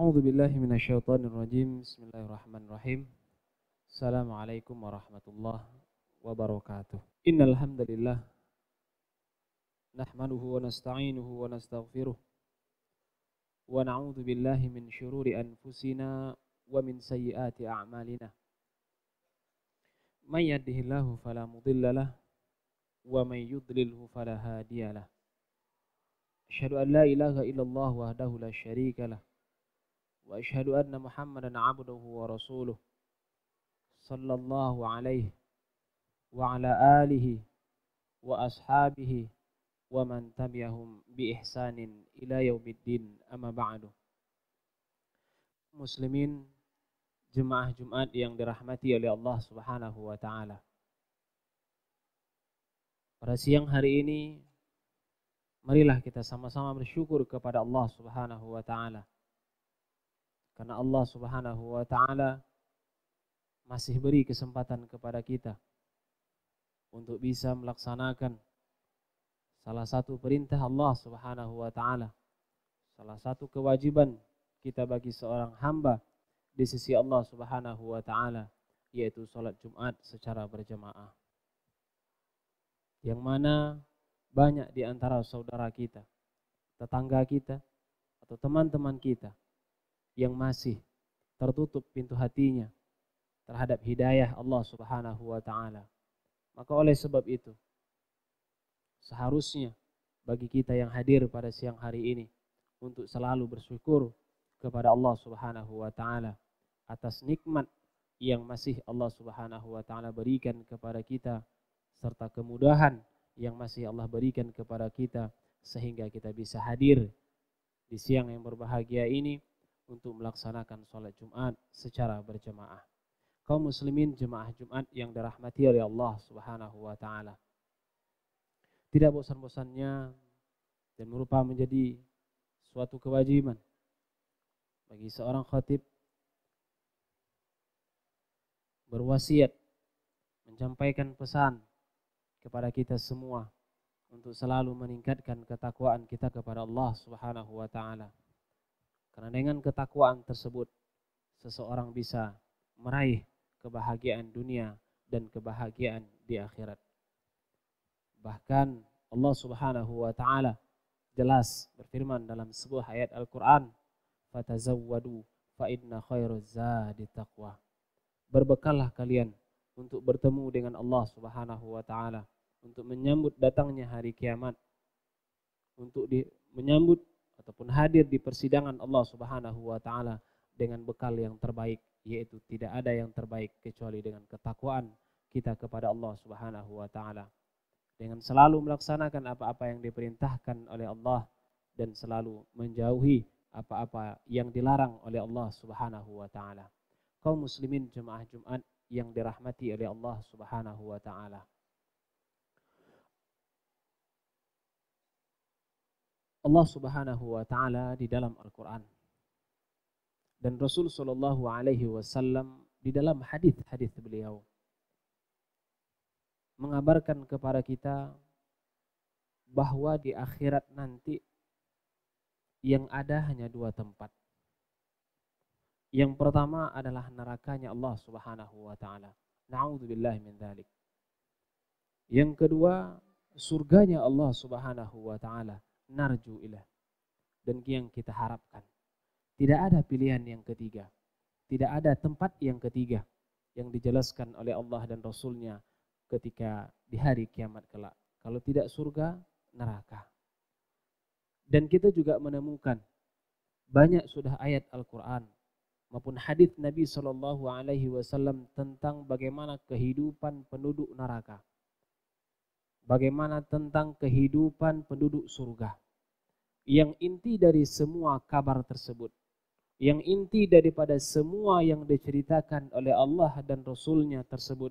A'udzu billahi minasyaitonir rajim. Bismillahirrahmanirrahim. Assalamualaikum warahmatullahi wabarakatuh. Innal hamdalillah nahmaduhu wa nasta'inuhu wa nastaghfiruh. Wa na'udzu billahi min syururi anfusina wa min sayyiati a'malina. May yahdihillahu fala mudhillalah wa may yudlilhu fala hadiyalah. Asyhadu an la ilaha illallah wahdahu la وأشهد أن محمدا عبده ورسوله صلى الله عليه وعلى آله وأصحابه ومن تبعهم بإحسان إلى يوم الدين أما بعد مسلمين jemaah Jumat yang dirahmati oleh Allah Subhanahu wa taala. Pada siang hari ini marilah kita sama-sama bersyukur kepada Allah Subhanahu wa taala karena Allah Subhanahu wa taala masih beri kesempatan kepada kita untuk bisa melaksanakan salah satu perintah Allah Subhanahu wa taala. Salah satu kewajiban kita bagi seorang hamba di sisi Allah Subhanahu wa taala yaitu salat Jumat secara berjamaah. Yang mana banyak di antara saudara kita, tetangga kita atau teman-teman kita yang masih tertutup pintu hatinya terhadap hidayah Allah Subhanahu wa taala. Maka oleh sebab itu seharusnya bagi kita yang hadir pada siang hari ini untuk selalu bersyukur kepada Allah Subhanahu wa taala atas nikmat yang masih Allah Subhanahu wa taala berikan kepada kita serta kemudahan yang masih Allah berikan kepada kita sehingga kita bisa hadir di siang yang berbahagia ini untuk melaksanakan sholat Jumat secara berjemaah. Kaum muslimin jemaah Jumat yang dirahmati oleh Allah Subhanahu wa taala. Tidak bosan-bosannya dan merupakan menjadi suatu kewajiban bagi seorang khatib berwasiat menyampaikan pesan kepada kita semua untuk selalu meningkatkan ketakwaan kita kepada Allah Subhanahu wa taala karena dengan ketakwaan tersebut seseorang bisa meraih kebahagiaan dunia dan kebahagiaan di akhirat. Bahkan Allah Subhanahu wa taala jelas berfirman dalam sebuah ayat Al-Qur'an, "Fatazawwadu fa inna khairuz zadi taqwa." Berbekallah kalian untuk bertemu dengan Allah Subhanahu wa taala, untuk menyambut datangnya hari kiamat, untuk di, menyambut ataupun hadir di persidangan Allah Subhanahu wa taala dengan bekal yang terbaik yaitu tidak ada yang terbaik kecuali dengan ketakwaan kita kepada Allah Subhanahu wa taala dengan selalu melaksanakan apa-apa yang diperintahkan oleh Allah dan selalu menjauhi apa-apa yang dilarang oleh Allah Subhanahu wa taala. Kaum muslimin jemaah Jumat yang dirahmati oleh Allah Subhanahu wa taala. Allah Subhanahu wa taala di dalam Al-Qur'an. Dan Rasul sallallahu alaihi wasallam di dalam hadis-hadis beliau mengabarkan kepada kita bahwa di akhirat nanti yang ada hanya dua tempat. Yang pertama adalah nerakanya Allah Subhanahu wa taala. Nauzubillah min dzalik. Yang kedua surganya Allah Subhanahu wa taala narju ilah dan yang kita harapkan. Tidak ada pilihan yang ketiga. Tidak ada tempat yang ketiga yang dijelaskan oleh Allah dan Rasulnya ketika di hari kiamat kelak. Kalau tidak surga, neraka. Dan kita juga menemukan banyak sudah ayat Al-Quran maupun hadis Nabi Shallallahu Alaihi Wasallam tentang bagaimana kehidupan penduduk neraka, bagaimana tentang kehidupan penduduk surga yang inti dari semua kabar tersebut, yang inti daripada semua yang diceritakan oleh Allah dan Rasulnya tersebut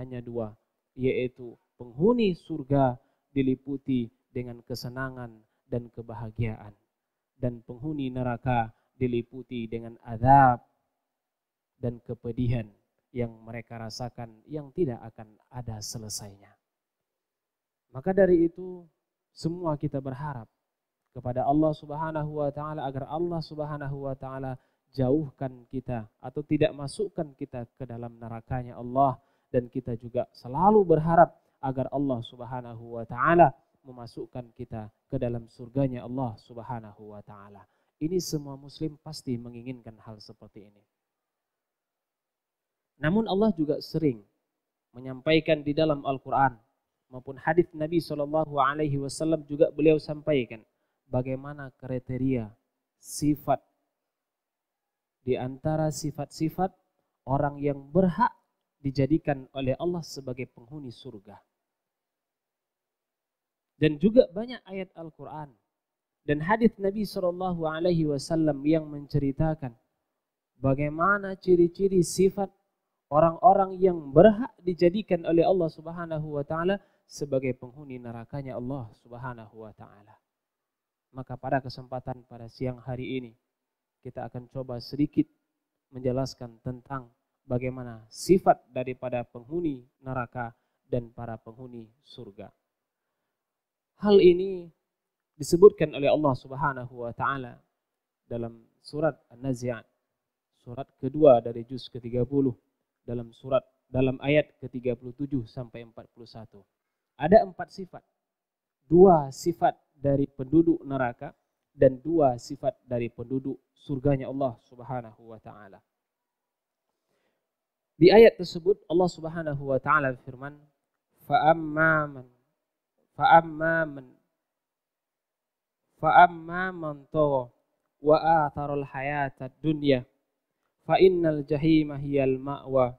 hanya dua, yaitu penghuni surga diliputi dengan kesenangan dan kebahagiaan, dan penghuni neraka diliputi dengan azab dan kepedihan yang mereka rasakan yang tidak akan ada selesainya. Maka dari itu semua kita berharap kepada Allah Subhanahu wa taala agar Allah Subhanahu wa taala jauhkan kita atau tidak masukkan kita ke dalam nerakanya Allah dan kita juga selalu berharap agar Allah Subhanahu wa taala memasukkan kita ke dalam surganya Allah Subhanahu wa taala. Ini semua muslim pasti menginginkan hal seperti ini. Namun Allah juga sering menyampaikan di dalam Al-Qur'an maupun hadis Nabi Shallallahu alaihi wasallam juga beliau sampaikan bagaimana kriteria sifat di antara sifat-sifat orang yang berhak dijadikan oleh Allah sebagai penghuni surga. Dan juga banyak ayat Al-Qur'an dan hadis Nabi Shallallahu alaihi wasallam yang menceritakan bagaimana ciri-ciri sifat orang-orang yang berhak dijadikan oleh Allah Subhanahu wa taala sebagai penghuni nerakanya Allah Subhanahu wa taala. Maka pada kesempatan pada siang hari ini kita akan coba sedikit menjelaskan tentang bagaimana sifat daripada penghuni neraka dan para penghuni surga. Hal ini disebutkan oleh Allah Subhanahu wa taala dalam surat An-Nazi'at surat kedua dari juz ke-30 dalam surat dalam ayat ke-37 sampai 41. Ada empat sifat. Dua sifat dari penduduk neraka dan dua sifat dari penduduk surganya Allah Subhanahu wa taala. Di ayat tersebut Allah Subhanahu wa taala firman, "Fa amman fa amman fa amman tagha wa athara al-hayata ad-dunya fa innal jahima hiyal ma'wa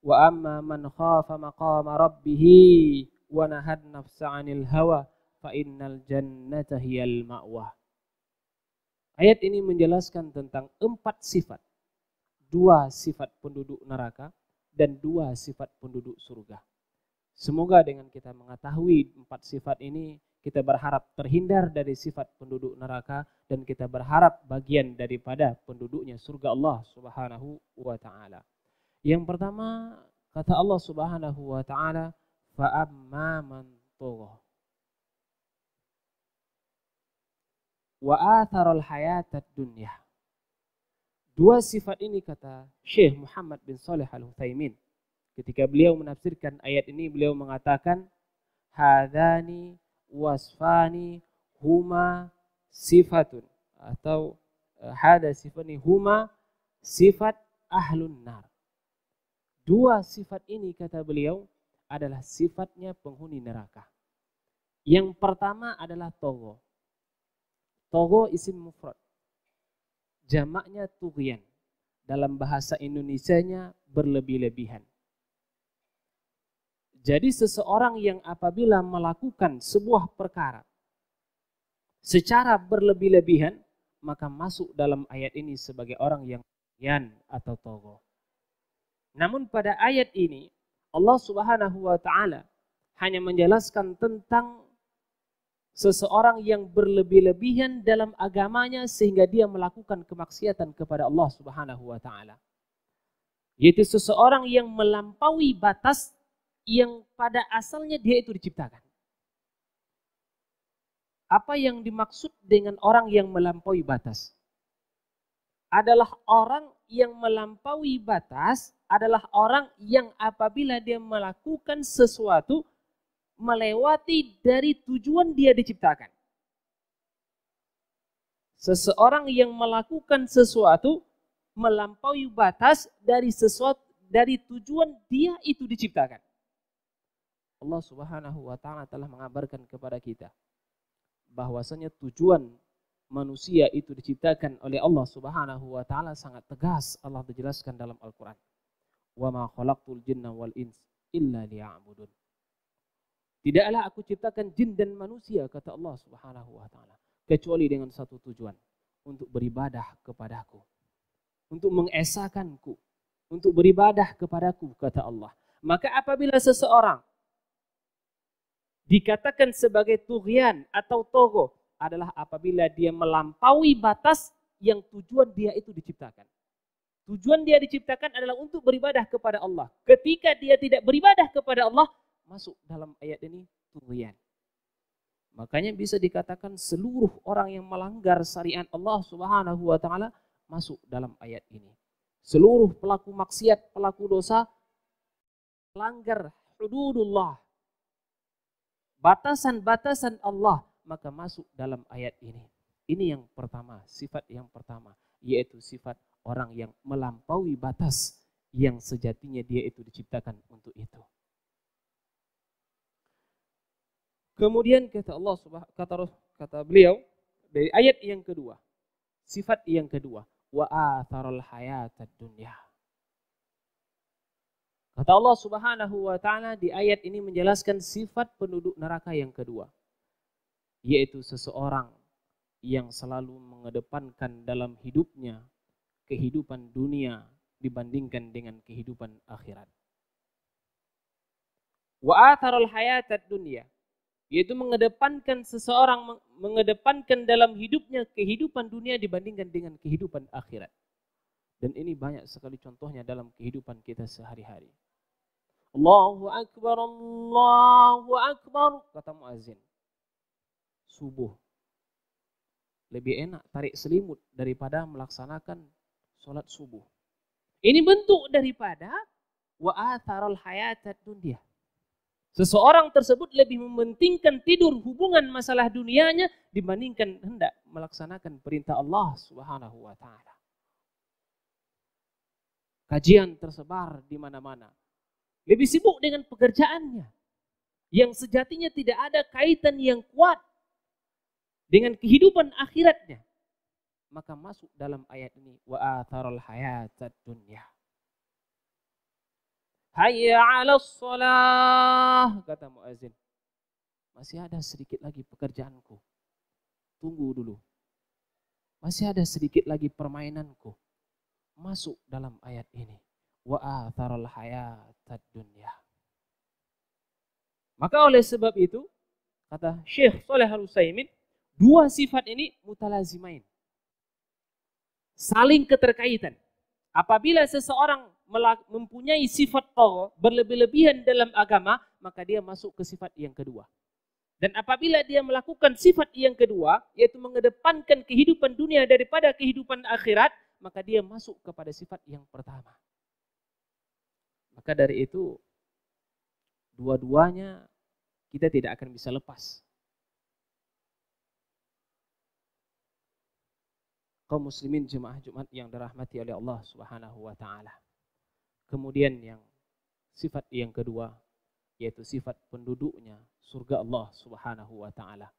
wa amma man khafa maqama rabbih wa nahad nafsa 'anil hawa" fa innal jannata hiyal ma'wa. Ayat ini menjelaskan tentang empat sifat. Dua sifat penduduk neraka dan dua sifat penduduk surga. Semoga dengan kita mengetahui empat sifat ini, kita berharap terhindar dari sifat penduduk neraka dan kita berharap bagian daripada penduduknya surga Allah Subhanahu wa taala. Yang pertama, kata Allah Subhanahu wa taala, "Fa amman wa atharul hayatad dunya. Dua sifat ini kata Syekh Muhammad bin Saleh Al Utsaimin. Ketika beliau menafsirkan ayat ini beliau mengatakan hadani wasfani huma sifatun atau eh, hada sifani huma sifat ahlun nar. Dua sifat ini kata beliau adalah sifatnya penghuni neraka. Yang pertama adalah Tawwah. Togo isim mufrad. Jamaknya tugyan. Dalam bahasa Indonesianya berlebih-lebihan. Jadi seseorang yang apabila melakukan sebuah perkara secara berlebih-lebihan, maka masuk dalam ayat ini sebagai orang yang yan atau togo. Namun pada ayat ini Allah Subhanahu wa taala hanya menjelaskan tentang seseorang yang berlebih-lebihan dalam agamanya sehingga dia melakukan kemaksiatan kepada Allah Subhanahu wa taala. Yaitu seseorang yang melampaui batas yang pada asalnya dia itu diciptakan. Apa yang dimaksud dengan orang yang melampaui batas? Adalah orang yang melampaui batas adalah orang yang apabila dia melakukan sesuatu melewati dari tujuan dia diciptakan. Seseorang yang melakukan sesuatu melampaui batas dari sesuatu dari tujuan dia itu diciptakan. Allah Subhanahu wa taala telah mengabarkan kepada kita bahwasanya tujuan manusia itu diciptakan oleh Allah Subhanahu wa taala sangat tegas Allah menjelaskan dalam Al-Qur'an. Wa ma khalaqtul jinna wal ins illa liya'budun. Tidaklah aku ciptakan jin dan manusia kata Allah Subhanahu wa taala kecuali dengan satu tujuan untuk beribadah kepadaku untuk mengesakanku, untuk beribadah kepadaku kata Allah maka apabila seseorang dikatakan sebagai turian atau togo adalah apabila dia melampaui batas yang tujuan dia itu diciptakan. Tujuan dia diciptakan adalah untuk beribadah kepada Allah. Ketika dia tidak beribadah kepada Allah, masuk dalam ayat ini tughyan. Makanya bisa dikatakan seluruh orang yang melanggar syariat Allah Subhanahu wa taala masuk dalam ayat ini. Seluruh pelaku maksiat, pelaku dosa melanggar hududullah. Batasan-batasan Allah maka masuk dalam ayat ini. Ini yang pertama, sifat yang pertama yaitu sifat orang yang melampaui batas yang sejatinya dia itu diciptakan untuk itu. Kemudian kata Allah kata kata beliau dari ayat yang kedua, sifat yang kedua, wa atharul hayatad dunya. Kata Allah Subhanahu wa taala di ayat ini menjelaskan sifat penduduk neraka yang kedua, yaitu seseorang yang selalu mengedepankan dalam hidupnya kehidupan dunia dibandingkan dengan kehidupan akhirat. Wa atharul hayatad dunya yaitu mengedepankan seseorang mengedepankan dalam hidupnya kehidupan dunia dibandingkan dengan kehidupan akhirat. Dan ini banyak sekali contohnya dalam kehidupan kita sehari-hari. Allahu akbar, Allahu akbar kata muazin. Subuh. Lebih enak tarik selimut daripada melaksanakan sholat subuh. Ini bentuk daripada wa atharul hayatad dunia Seseorang tersebut lebih mementingkan tidur hubungan masalah dunianya dibandingkan hendak melaksanakan perintah Allah Subhanahu wa taala. Kajian tersebar di mana-mana. Lebih sibuk dengan pekerjaannya yang sejatinya tidak ada kaitan yang kuat dengan kehidupan akhiratnya. Maka masuk dalam ayat ini wa atharul hayatad dunya Hayya ala sholah, kata muazin. Masih ada sedikit lagi pekerjaanku. Tunggu dulu. Masih ada sedikit lagi permainanku. Masuk dalam ayat ini. Wa atharul hayatad dunya. Maka oleh sebab itu, kata Syekh Soleh al dua sifat ini mutalazimain. Saling keterkaitan. Apabila seseorang mempunyai sifat toro berlebih-lebihan dalam agama, maka dia masuk ke sifat yang kedua. Dan apabila dia melakukan sifat yang kedua, yaitu mengedepankan kehidupan dunia daripada kehidupan akhirat, maka dia masuk kepada sifat yang pertama. Maka dari itu, dua-duanya kita tidak akan bisa lepas. Kaum muslimin jemaah Jumat yang dirahmati oleh Allah Subhanahu wa taala. Kemudian yang sifat yang kedua yaitu sifat penduduknya surga Allah Subhanahu wa taala.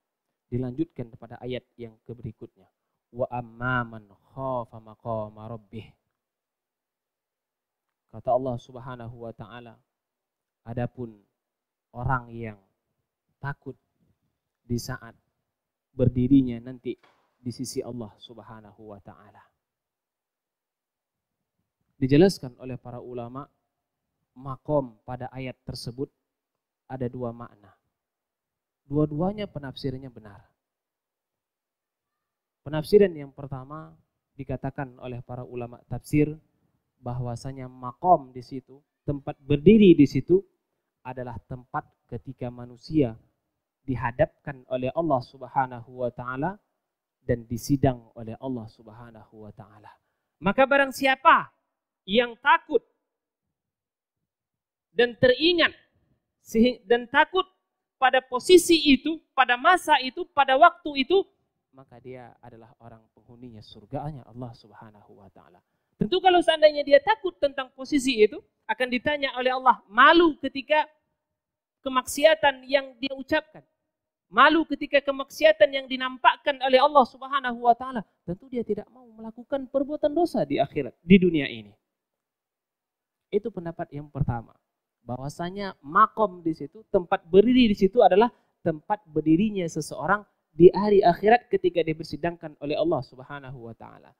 Dilanjutkan kepada ayat yang berikutnya. Wa amman khafa maqama rabbih. Kata Allah Subhanahu wa taala, adapun orang yang takut di saat berdirinya nanti di sisi Allah Subhanahu wa taala. Dijelaskan oleh para ulama, makom pada ayat tersebut ada dua makna. Dua-duanya penafsirannya benar. Penafsiran yang pertama dikatakan oleh para ulama tafsir bahwasanya makom di situ, tempat berdiri di situ adalah tempat ketika manusia dihadapkan oleh Allah Subhanahu wa taala dan disidang oleh Allah Subhanahu wa taala. Maka barang siapa yang takut dan teringat dan takut pada posisi itu, pada masa itu, pada waktu itu, maka dia adalah orang penghuninya surganya Allah Subhanahu wa taala. Tentu kalau seandainya dia takut tentang posisi itu, akan ditanya oleh Allah, malu ketika kemaksiatan yang dia ucapkan. Malu ketika kemaksiatan yang dinampakkan oleh Allah Subhanahu wa taala. Tentu dia tidak mau melakukan perbuatan dosa di akhirat, di dunia ini. Itu pendapat yang pertama. Bahwasanya makom di situ, tempat berdiri di situ adalah tempat berdirinya seseorang di hari akhirat ketika dia dipersidangkan oleh Allah Subhanahu wa taala.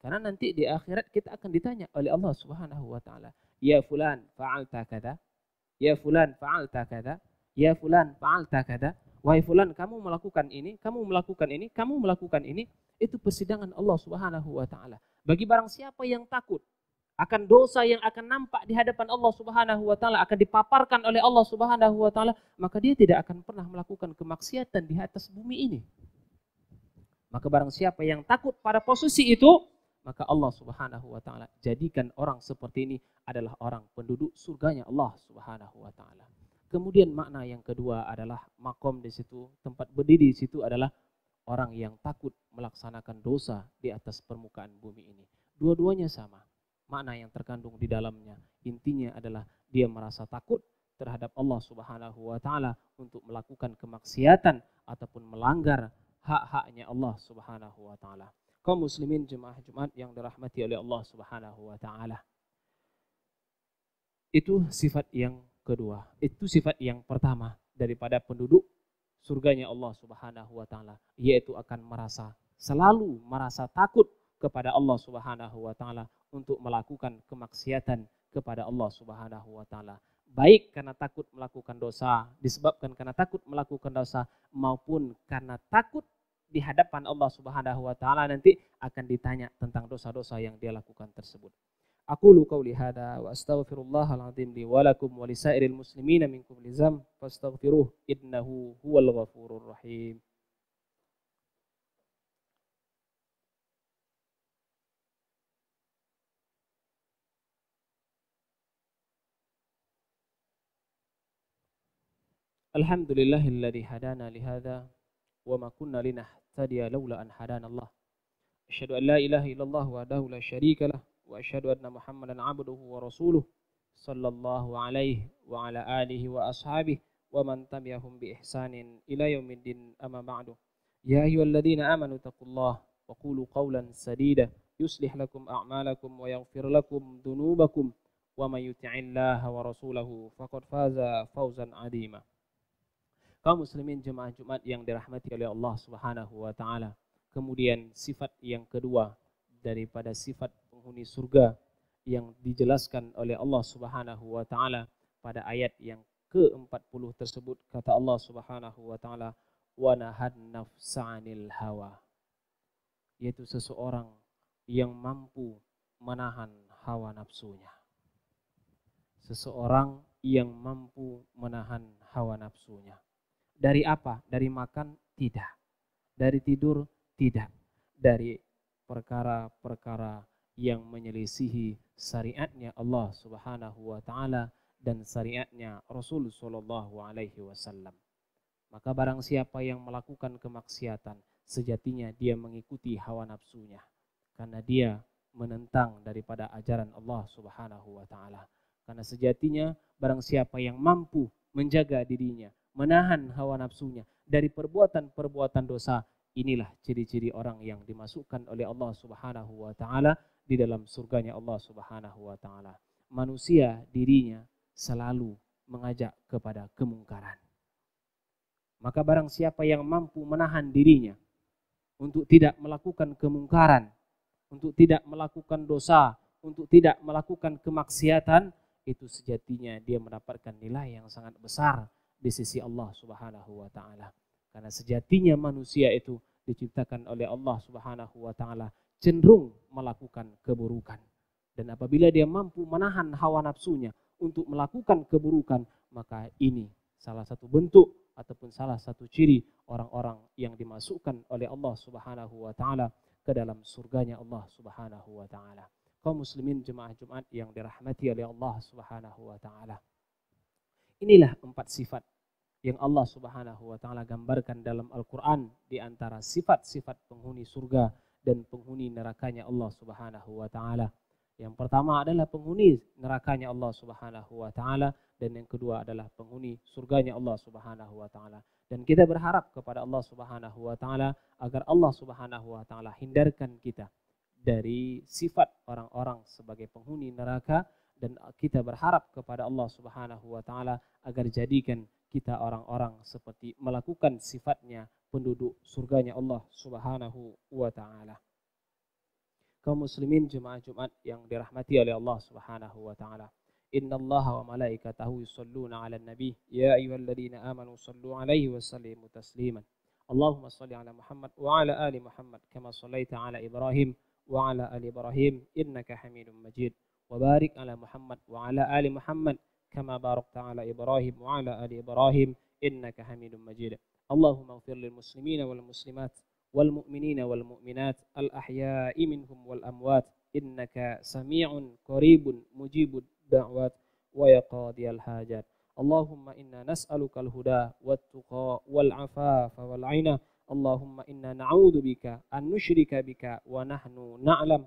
Karena nanti di akhirat kita akan ditanya oleh Allah Subhanahu wa taala, "Ya fulan, fa'alta kada? Ya fulan, fa'alta kada? Ya fulan, fa'alta kada?" Wahai fulan, kamu melakukan ini, kamu melakukan ini, kamu melakukan ini, itu persidangan Allah Subhanahu wa taala. Bagi barang siapa yang takut akan dosa yang akan nampak di hadapan Allah Subhanahu wa taala akan dipaparkan oleh Allah Subhanahu wa taala maka dia tidak akan pernah melakukan kemaksiatan di atas bumi ini maka barang siapa yang takut pada posisi itu maka Allah Subhanahu wa taala jadikan orang seperti ini adalah orang penduduk surganya Allah Subhanahu wa taala kemudian makna yang kedua adalah makom di situ tempat berdiri di situ adalah orang yang takut melaksanakan dosa di atas permukaan bumi ini dua-duanya sama mana yang terkandung di dalamnya. Intinya adalah dia merasa takut terhadap Allah Subhanahu wa taala untuk melakukan kemaksiatan ataupun melanggar hak-haknya Allah Subhanahu wa taala. Kaum muslimin jemaah Jumat yang dirahmati oleh Allah Subhanahu wa taala. Itu sifat yang kedua. Itu sifat yang pertama daripada penduduk surganya Allah Subhanahu wa taala, yaitu akan merasa selalu merasa takut kepada Allah Subhanahu wa taala untuk melakukan kemaksiatan kepada Allah Subhanahu wa taala. Baik karena takut melakukan dosa, disebabkan karena takut melakukan dosa maupun karena takut di hadapan Allah Subhanahu wa taala nanti akan ditanya tentang dosa-dosa yang dia lakukan tersebut. أقول قولي هذا wa الله العظيم لي ولكم muslimina min kulli لزم fastaghfiruh innahu huwal ghafurur rahim. الحمد لله الذي هدانا لهذا وما كنا لنهتدي لولا أن هدانا الله أشهد أن لا إله إلا الله وحده لا شريك له وأشهد أن محمدا عبده ورسوله صلى الله عليه وعلى آله وأصحابه ومن تبعهم بإحسان إلى يوم الدين أما بعد يا أيها الذين آمنوا اتقوا الله وقولوا قولا سديدا يصلح لكم أعمالكم ويغفر لكم ذنوبكم ومن يطع الله ورسوله فقد فاز فوزا عظيما kaum muslimin jemaah Jumat yang dirahmati oleh Allah Subhanahu wa taala. Kemudian sifat yang kedua daripada sifat penghuni surga yang dijelaskan oleh Allah Subhanahu wa taala pada ayat yang ke-40 tersebut kata Allah Subhanahu wa taala wa nahad nafsanil hawa yaitu seseorang yang mampu menahan hawa nafsunya seseorang yang mampu menahan hawa nafsunya dari apa? Dari makan? Tidak. Dari tidur? Tidak. Dari perkara-perkara yang menyelisihi syariatnya Allah Subhanahu wa taala dan syariatnya Rasul sallallahu alaihi wasallam. Maka barang siapa yang melakukan kemaksiatan, sejatinya dia mengikuti hawa nafsunya karena dia menentang daripada ajaran Allah Subhanahu wa taala. Karena sejatinya barang siapa yang mampu menjaga dirinya, menahan hawa nafsunya dari perbuatan-perbuatan dosa. Inilah ciri-ciri orang yang dimasukkan oleh Allah Subhanahu wa taala di dalam surganya Allah Subhanahu wa taala. Manusia dirinya selalu mengajak kepada kemungkaran. Maka barang siapa yang mampu menahan dirinya untuk tidak melakukan kemungkaran, untuk tidak melakukan dosa, untuk tidak melakukan kemaksiatan, itu sejatinya dia mendapatkan nilai yang sangat besar di sisi Allah Subhanahu wa taala. Karena sejatinya manusia itu diciptakan oleh Allah Subhanahu wa taala cenderung melakukan keburukan. Dan apabila dia mampu menahan hawa nafsunya untuk melakukan keburukan, maka ini salah satu bentuk ataupun salah satu ciri orang-orang yang dimasukkan oleh Allah Subhanahu wa taala ke dalam surganya Allah Subhanahu wa taala. Kaum muslimin jemaah Jumat yang dirahmati oleh Allah Subhanahu wa taala. Inilah empat sifat yang Allah Subhanahu wa taala gambarkan dalam Al-Qur'an di antara sifat-sifat penghuni surga dan penghuni nerakanya Allah Subhanahu wa taala. Yang pertama adalah penghuni nerakanya Allah Subhanahu wa taala dan yang kedua adalah penghuni surganya Allah Subhanahu wa taala. Dan kita berharap kepada Allah Subhanahu wa taala agar Allah Subhanahu wa taala hindarkan kita dari sifat orang-orang sebagai penghuni neraka dan kita berharap kepada Allah Subhanahu wa taala agar jadikan kita orang-orang seperti melakukan sifatnya penduduk surganya Allah Subhanahu wa taala. Kaum muslimin jemaah Jumat yang dirahmati oleh Allah Subhanahu wa taala. Inna Allah wa malaikatahu yusalluna 'ala nabi ya ayyuhalladzina amanu sallu 'alaihi wa sallimu tasliman. Allahumma salli ala Muhammad wa ala ali Muhammad kama sallaita ala Ibrahim wa ala ali Ibrahim innaka Hamidum Majid. وبارك على محمد وعلى آل محمد كما باركت على إبراهيم وعلى آل إبراهيم إنك حميد مجيد اللهم اغفر للمسلمين والمسلمات والمؤمنين والمؤمنات الأحياء منهم والأموات إنك سميع قريب مجيب الدعوات ويقاضي قاضي الحاجات اللهم إنا نسألك الهدى والتقى والعفاف والعينة اللهم إنا نعوذ بك أن نشرك بك ونحن نعلم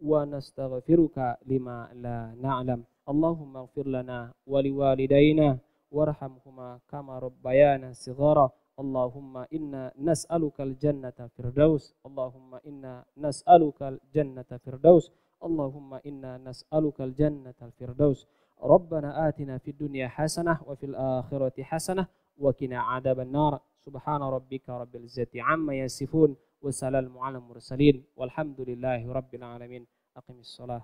wa nastaghfiruka lima la na'lam. Allahumma ighfir lana wa liwalidayna warhamhuma kama rabbayana sighara. Allahumma inna nas'aluka al-jannata firdaus. Allahumma inna nas'aluka al-jannata firdaus. Allahumma inna nas'aluka al-jannata firdaus. ربنا آتنا في الدنيا حسنة وفي الآخرة حسنة وقنا عذاب النار سبحان ربك رب العزة عما يصفون wassalamu ala mursalin walhamdulillahi rabbil alamin aqimissalah